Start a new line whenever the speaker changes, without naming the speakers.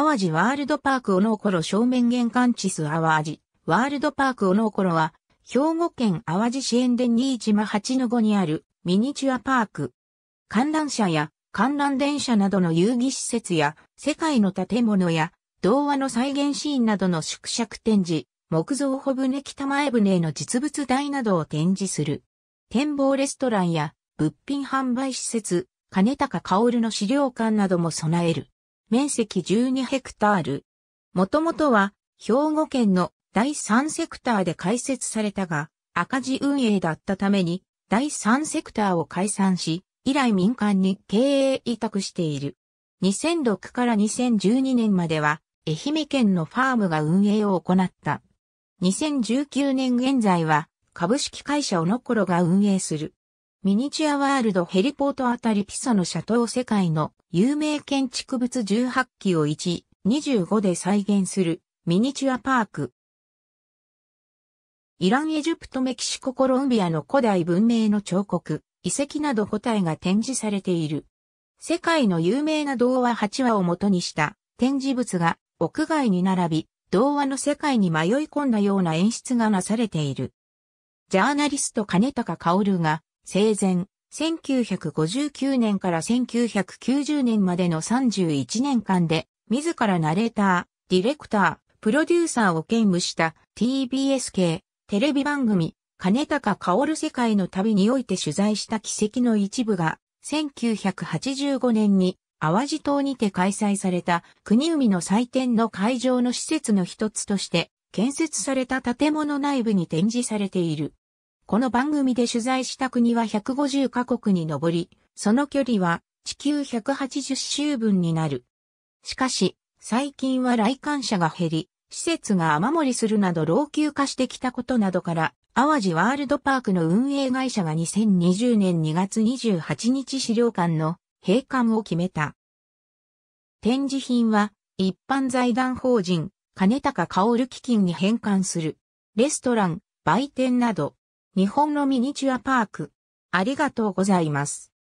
淡路ワールドパーク小野頃正面玄関地ス淡路、ワールドパーク小野頃は、兵庫県淡路支援で新島8の5にあるミニチュアパーク。観覧車や観覧電車などの遊戯施設や世界の建物や童話の再現シーンなどの縮尺展示、木造小舟北前船の実物大などを展示する。展望レストランや物品販売施設、金高薫の資料館なども備える。面積12ヘクタール。もともとは、兵庫県の第3セクターで開設されたが、赤字運営だったために、第3セクターを解散し、以来民間に経営委託している。2006から2012年までは、愛媛県のファームが運営を行った。2019年現在は、株式会社おのころが運営する。ミニチュアワールドヘリポートあたりピサのシャトー世界の有名建築物18基を1、25で再現するミニチュアパーク。イラン、エジプト、メキシコ、コロンビアの古代文明の彫刻、遺跡など個体が展示されている。世界の有名な童話8話を元にした展示物が屋外に並び、童話の世界に迷い込んだような演出がなされている。ジャーナリスト金高薫が生前、1959年から1990年までの31年間で、自らナレーター、ディレクター、プロデューサーを兼務した TBS 系テレビ番組、金高薫世界の旅において取材した奇跡の一部が、1985年に淡路島にて開催された国海の祭典の会場の施設の一つとして建設された建物内部に展示されている。この番組で取材した国は150カ国に上り、その距離は地球180周分になる。しかし、最近は来館者が減り、施設が雨漏りするなど老朽化してきたことなどから、淡路ワールドパークの運営会社が2020年2月28日資料館の閉館を決めた。展示品は一般財団法人金高薫基金に返還する。レストラン、売店など日本のミニチュアパーク。ありがとうございます。